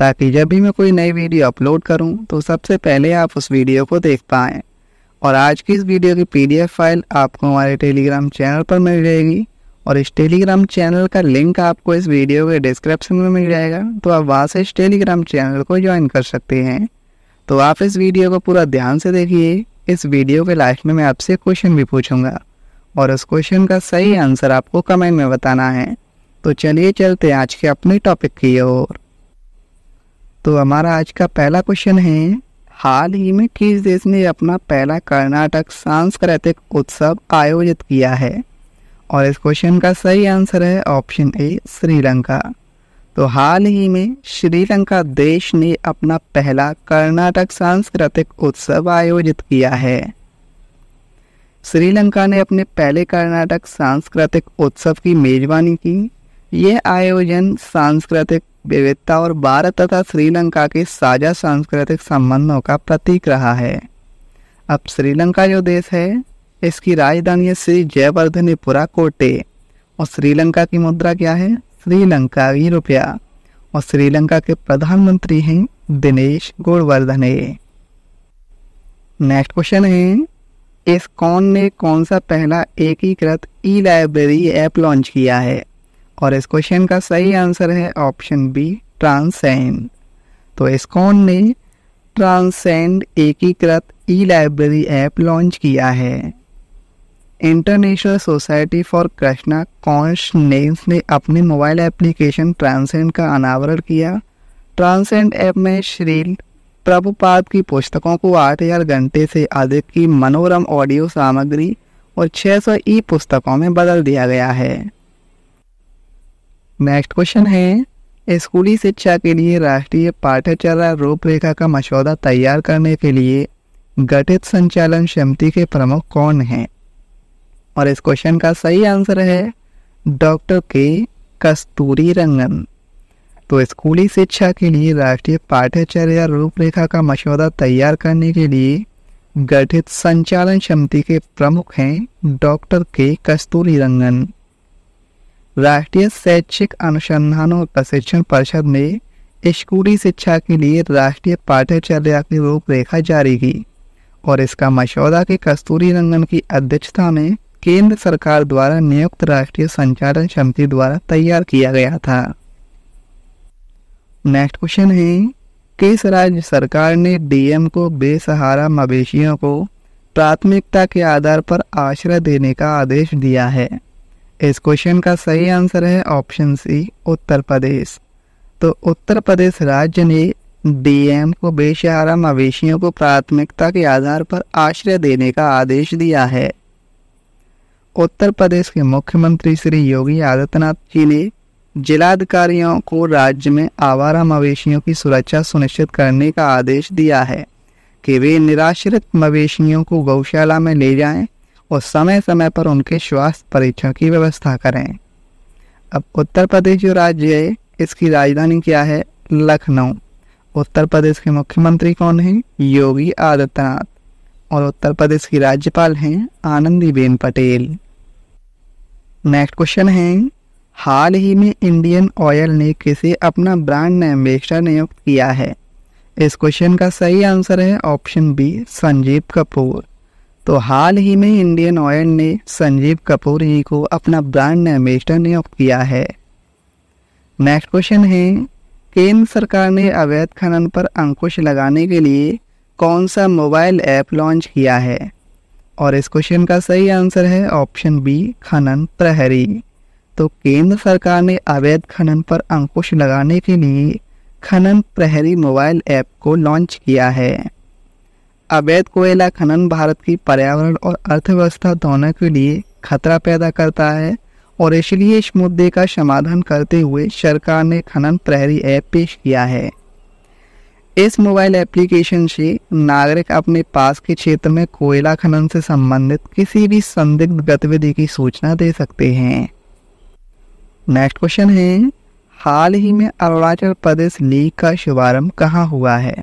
ताकि जब भी मैं कोई नई वीडियो अपलोड करूं तो सबसे पहले आप उस वीडियो को देख पाएँ और आज की इस वीडियो की पीडीएफ फाइल आपको हमारे टेलीग्राम चैनल पर मिल जाएगी और इस टेलीग्राम चैनल का लिंक आपको इस वीडियो के डिस्क्रिप्शन में मिल जाएगा तो आप वहाँ से इस टेलीग्राम चैनल को ज्वाइन कर सकते हैं तो आप इस वीडियो को पूरा ध्यान से देखिए इस वीडियो के लास्ट में मैं आपसे क्वेश्चन भी पूछूंगा और उस क्वेश्चन का सही आंसर आपको कमेंट में बताना है तो चलिए चलते हैं आज के अपने टॉपिक की ओर तो हमारा आज का पहला क्वेश्चन है हाल ही में किस देश ने अपना पहला कर्नाटक सांस्कृतिक उत्सव आयोजित किया है और इस क्वेश्चन का सही आंसर है ऑप्शन ए श्रीलंका तो हाल ही में श्रीलंका देश ने अपना पहला कर्नाटक सांस्कृतिक उत्सव आयोजित किया है श्रीलंका ने अपने पहले कर्नाटक सांस्कृतिक उत्सव की मेजबानी की यह आयोजन सांस्कृतिक विविधता और भारत तथा श्रीलंका के साझा सांस्कृतिक संबंधों का प्रतीक रहा है अब श्रीलंका जो देश है इसकी राजधानी है श्री जयवर्धनीपुरा कोटे और श्रीलंका की मुद्रा क्या है श्रीलंकावी रुपया और श्रीलंका के प्रधानमंत्री हैं दिनेश गोवर्धने नेक्स्ट क्वेश्चन है कौन ने कौन सा पहला एकीकृत ई लाइब्रेरी ऐप लॉन्च किया है और इस क्वेश्चन का सही आंसर हम्म। है ऑप्शन बी ट्रांसेंड तो इसकॉन ने ट्रांसेंड एकीकृत ई लाइब्रेरी ऐप लॉन्च किया है international society for Krishna consciousness ने अपने मोबाइल एप्लीकेशन ट्रांसेंड का अनावरण किया ट्रांसेंड ऐप में श्रील प्रभुपाद की पुस्तकों को आठ हजार घंटे से अधिक की मनोरम ऑडियो सामग्री और 600 ई पुस्तकों में बदल दिया गया है नेक्स्ट क्वेश्चन है स्कूली शिक्षा के लिए राष्ट्रीय पाठ्यचर्या रूपरेखा का मसौदा तैयार करने के लिए गठित संचालन समिति के प्रमुख कौन हैं और इस क्वेश्चन का सही आंसर है डॉक्टर के कस्तूरी रंगन तो स्कूली शिक्षा के लिए राष्ट्रीय पाठ्यचर्या रूपरेखा का मसौदा तैयार करने के लिए गठित संचालन समिति के प्रमुख हैं डॉक्टर के कस्तूरी रंगन राष्ट्रीय शैक्षिक अनुसंधान और प्रशिक्षण परिषद ने स्कूली शिक्षा के लिए राष्ट्रीय पाठ्यचर्या की रूपरेखा जारी की और इसका मशौदा के कस्तूरी रंगन की अध्यक्षता में केंद्र सरकार द्वारा नियुक्त राष्ट्रीय संचालन समिति द्वारा तैयार किया गया था नेक्स्ट क्वेश्चन है किस राज्य सरकार ने डीएम को बेसहारा मवेशियों को प्राथमिकता के आधार पर आश्रय देने का आदेश दिया है इस क्वेश्चन का सही आंसर है ऑप्शन सी उत्तर प्रदेश तो उत्तर प्रदेश राज्य ने डीएम को बेसहारा मवेशियों को प्राथमिकता के आधार पर आश्रय देने का आदेश दिया है उत्तर प्रदेश के मुख्यमंत्री श्री योगी आदित्यनाथ जी ने जिलाधिकारियों को राज्य में आवारा मवेशियों की सुरक्षा सुनिश्चित करने का आदेश दिया है कि वे निराश्रित मवेशियों को गौशाला में ले जाएं और समय समय पर उनके स्वास्थ्य परीक्षण की व्यवस्था करें अब उत्तर प्रदेश जो राज्य है इसकी राजधानी क्या है लखनऊ उत्तर प्रदेश के मुख्यमंत्री कौन हैं योगी आदित्यनाथ और उत्तर प्रदेश की राज्यपाल हैं आनंदीबेन पटेल नेक्स्ट क्वेश्चन है हाल ही में इंडियन ऑयल ने किसे अपना ब्रांड एम्बेसडर नियुक्त किया है इस क्वेश्चन का सही आंसर है ऑप्शन बी संजीव कपूर तो हाल ही में इंडियन ऑयल ने संजीव कपूर जी को अपना ब्रांड एम्बेसडर नियुक्त किया है नेक्स्ट क्वेश्चन है केंद्र सरकार ने अवैध खनन पर अंकुश लगाने के लिए कौन सा मोबाइल ऐप लॉन्च किया है और इस क्वेश्चन का सही आंसर है ऑप्शन बी खनन प्रहरी तो केंद्र सरकार ने अवैध खनन पर अंकुश लगाने के लिए खनन प्रहरी मोबाइल ऐप को लॉन्च किया है अवैध कोयला खनन भारत की पर्यावरण और अर्थव्यवस्था दोनों के लिए खतरा पैदा करता है और इसलिए इस मुद्दे का समाधान करते हुए सरकार ने खनन प्रहरी ऐप पेश किया है इस मोबाइल एप्लीकेशन से नागरिक अपने पास के क्षेत्र में कोयला खनन से संबंधित किसी भी संदिग्ध गतिविधि की सूचना दे सकते हैं नेक्स्ट क्वेश्चन है हाल ही में अरुणाचल प्रदेश लीग का शुभारंभ कहाँ हुआ है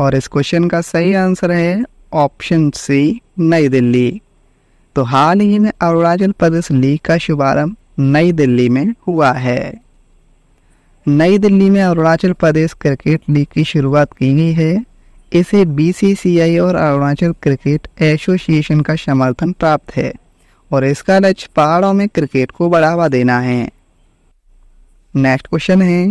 और इस क्वेश्चन का सही आंसर है ऑप्शन सी नई दिल्ली तो हाल ही में अरुणाचल प्रदेश लीग का शुभारंभ नई दिल्ली में हुआ है नई दिल्ली में अरुणाचल प्रदेश क्रिकेट लीग की शुरुआत की गई है इसे बीसीसीआई और अरुणाचल क्रिकेट एसोसिएशन का समर्थन प्राप्त है और इसका लक्ष्य पहाड़ों में क्रिकेट को बढ़ावा देना है नेक्स्ट क्वेश्चन है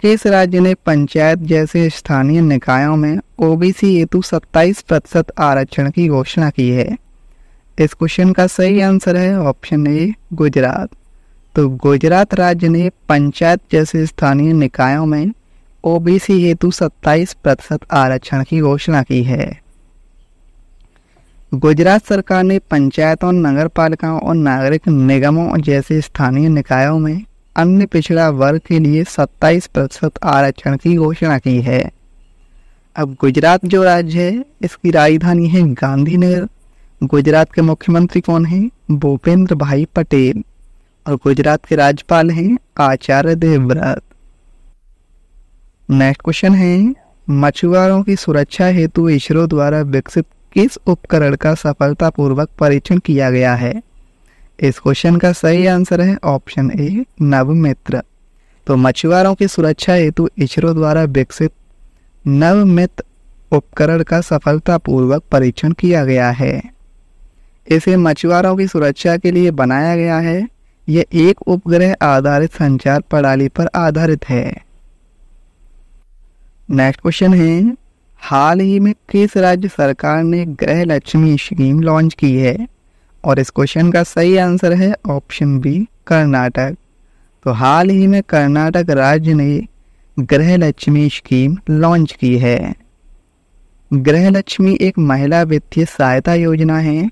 किस राज्य ने पंचायत जैसे स्थानीय निकायों में ओबीसी हेतु 27 प्रतिशत आरक्षण की घोषणा की है इस क्वेश्चन का सही आंसर है ऑप्शन ए गुजरात तो गुजरात राज्य ने पंचायत जैसे स्थानीय निकायों में ओबीसी हेतु 27 प्रतिशत आरक्षण की घोषणा की है गुजरात सरकार ने पंचायतों नगर पालिकाओं और नागरिक निगमों जैसे स्थानीय निकायों में अन्य पिछड़ा वर्ग के लिए 27 प्रतिशत आरक्षण की घोषणा की है अब गुजरात जो राज्य है इसकी राजधानी है गांधीनगर गुजरात के मुख्यमंत्री कौन हैं भूपेंद्र भाई पटेल और गुजरात के राज्यपाल हैं आचार्य देवव्रत नेक्स्ट क्वेश्चन है मछुआरों की सुरक्षा हेतु इसरो द्वारा विकसित किस उपकरण का सफलतापूर्वक परीक्षण किया गया है इस क्वेश्चन का सही आंसर है ऑप्शन ए नव मित्र तो मछुआरों की सुरक्षा हेतु इसरो द्वारा विकसित नवमित उपकरण का सफलतापूर्वक परीक्षण किया गया है इसे मछुआरों की सुरक्षा के लिए बनाया गया है यह एक उपग्रह आधारित संचार प्रणाली पर आधारित है नेक्स्ट क्वेश्चन है हाल ही में किस राज्य सरकार ने ग्रह लक्ष्मी स्कीम लॉन्च की है और इस क्वेश्चन का सही आंसर है ऑप्शन बी कर्नाटक तो हाल ही में कर्नाटक राज्य ने लक्ष्मी स्कीम लॉन्च की है लक्ष्मी एक महिला वित्तीय सहायता योजना है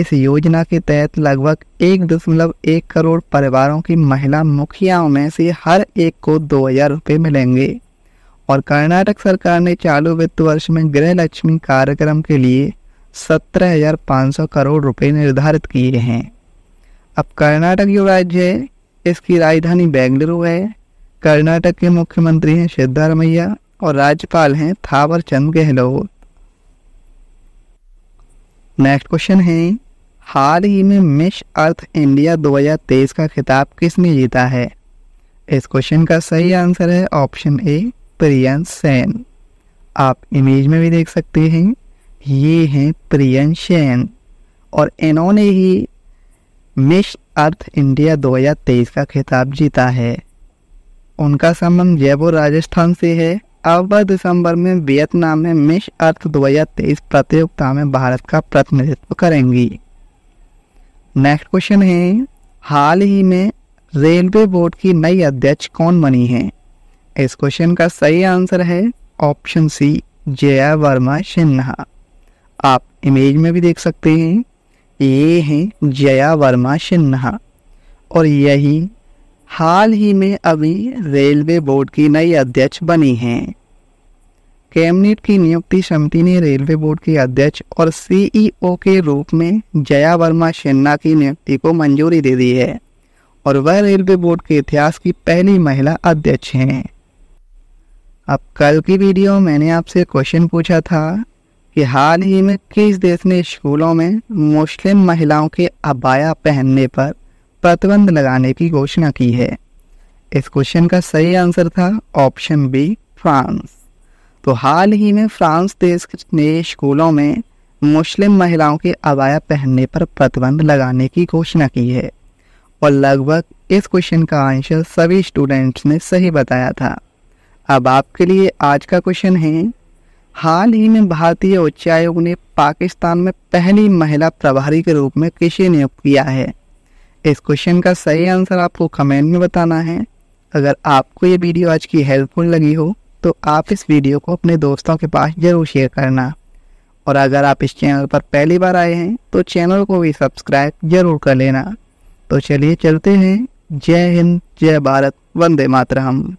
इस योजना के तहत लगभग एक दशमलव एक करोड़ परिवारों की महिला मुखियाओं में से हर एक को दो हजार रुपये मिलेंगे और कर्नाटक सरकार ने चालू वित्त वर्ष में गृह लक्ष्मी कार्यक्रम के लिए सत्रह हजार पाँच सौ करोड़ रुपए निर्धारित किए हैं अब कर्नाटक जो राज्य है इसकी राजधानी बेंगलुरु है कर्नाटक के मुख्यमंत्री हैं सिद्धारमैया और राज्यपाल हैं थावर चंद गहलोत नेक्स्ट क्वेश्चन है हाल ही में मिश अर्थ इंडिया 2023 का खिताब किसने जीता है इस क्वेश्चन का सही आंसर है ऑप्शन ए प्रियंश सेन आप इमेज में भी देख सकते हैं ये हैं प्रियन सेन और इन्होंने ही मिश अर्थ इंडिया 2023 का खिताब जीता है उनका संबंध जयपुर राजस्थान से है अब दिसंबर में वियतनाम में मिश अर्थ 2023 प्रतियोगिता में भारत का प्रतिनिधित्व करेंगी नेक्स्ट क्वेश्चन है हाल ही में रेलवे बोर्ड की नई अध्यक्ष कौन बनी है इस क्वेश्चन का सही आंसर है ऑप्शन सी जया वर्मा सिन्हा आप इमेज में भी देख सकते हैं ये हैं जया वर्मा सिन्हा और यही हाल ही में अभी रेलवे बोर्ड की नई अध्यक्ष बनी हैं कैबिनेट की नियुक्ति समिति ने रेलवे बोर्ड के अध्यक्ष और सीईओ e के रूप में जया वर्मा सिन्हा की नियुक्ति को मंजूरी दे दी है और वह रेलवे बोर्ड के इतिहास की पहली महिला अध्यक्ष हैं अब कल की वीडियो मैंने आपसे क्वेश्चन पूछा था कि हाल ही में किस देश ने स्कूलों में मुस्लिम महिलाओं के अबाया पहनने पर प्रतिबंध लगाने की घोषणा की है इस क्वेश्चन का सही आंसर था ऑप्शन बी फ्रांस तो हाल ही में फ्रांस देश ने स्कूलों में मुस्लिम महिलाओं के अबाया पहनने पर प्रतिबंध लगाने की घोषणा की है और लगभग इस क्वेश्चन का आंसर सभी स्टूडेंट्स ने सही बताया था अब आपके लिए आज का क्वेश्चन है हाल ही में भारतीय उच्च आयोग ने पाकिस्तान में पहली महिला प्रभारी के रूप में किसे नियुक्त किया है इस क्वेश्चन का सही आंसर आपको कमेंट में बताना है अगर आपको ये वीडियो आज की हेल्पफुल लगी हो तो आप इस वीडियो को अपने दोस्तों के पास ज़रूर शेयर करना और अगर आप इस चैनल पर पहली बार आए हैं तो चैनल को भी सब्सक्राइब जरूर कर लेना तो चलिए चलते हैं जय हिंद जय भारत वंदे मातरम